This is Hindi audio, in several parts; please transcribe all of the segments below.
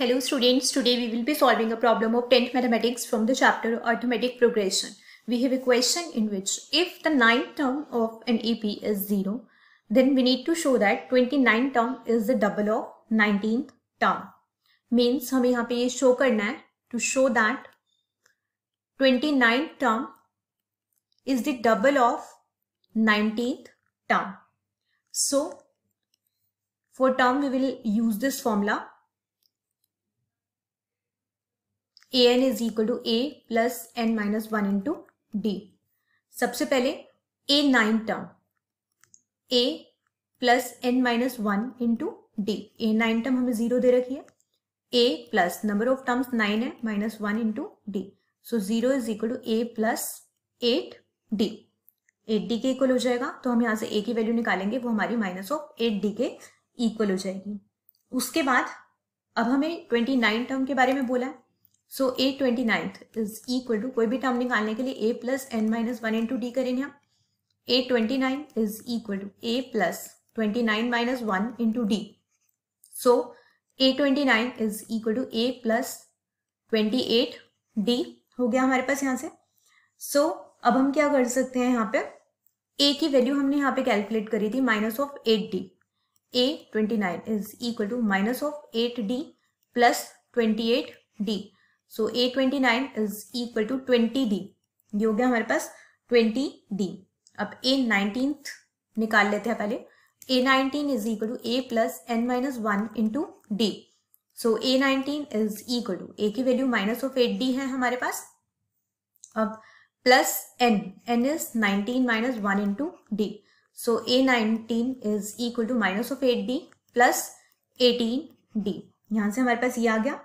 Hello students, today we will be solving a problem of 10th mathematics from the chapter arithmetic progression. We have a question in which if the 9th term of an AP is 0, then we need to show that 29th term is the double of 19th term. Means हमें यहाँ पे ये show करना to show that 29th term is the double of 19th term. So for term we will use this formula N is equal to A plus N minus one into D सबसे पहले A nine term A plus N minus one into D A nine term हमें जीरो दे रखी है A plus number of terms nine है minus one to D so zero is equal to A plus eight D eight D के इक्वल हो जाएगा तो हम यहां से ए की वैल्यू निकालेंगे वो हमारी माइनस ऑफ एट डी के इक्वल हो जाएगी उसके बाद अब हमें ट्वेंटी नाइन टर्म के बारे में बोला है so A twenty ninth is equal to कोई भी टर्म निकालने के लिए A plus N minus one into D करेंगे हम A twenty nine is equal to A plus twenty nine minus one into D so A twenty nine is equal to A plus twenty eight D हो गया हमारे पास यहाँ से सो so, अब हम क्या कर सकते हैं यहाँ पे ए की वैल्यू हमने यहाँ पे कैलकुलेट करी थी minus of eight D A twenty nine is equal to minus of eight D plus twenty eight D so A twenty nine is equal to twenty D ये हो गया हमारे पास ट्वेंटी डी अब ए नाइनटीन निकाल लेते हैं पहले A nineteen is equal to A plus N minus one into D so A nineteen is equal to A की value minus of eight D है हमारे पास अब plus N N is nineteen minus one into D so A nineteen is equal to minus of eight D plus eighteen D यहां से हमारे पास ये आ गया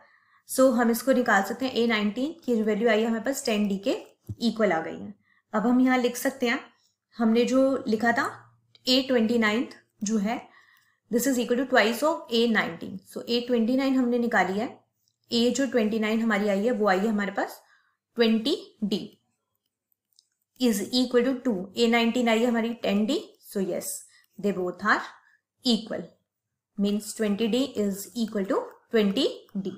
सो so, हम इसको निकाल सकते हैं ए नाइनटीन की वैल्यू आई है हमारे पास टेन डी के इक्वल आ गई है अब हम यहाँ लिख सकते हैं हमने जो लिखा था ए ट्वेंटी नाइन्थ जो है this is equal to twice of A nineteen so A twenty nine हमने निकाली है ए जो ट्वेंटी नाइन हमारी आई है वो आई है हमारे पास twenty D is equal to two A nineteen आई है हमारी ten D so yes they both are equal means twenty D is equal to twenty D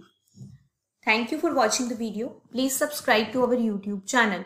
Thank you for watching the video. Please subscribe to our YouTube channel.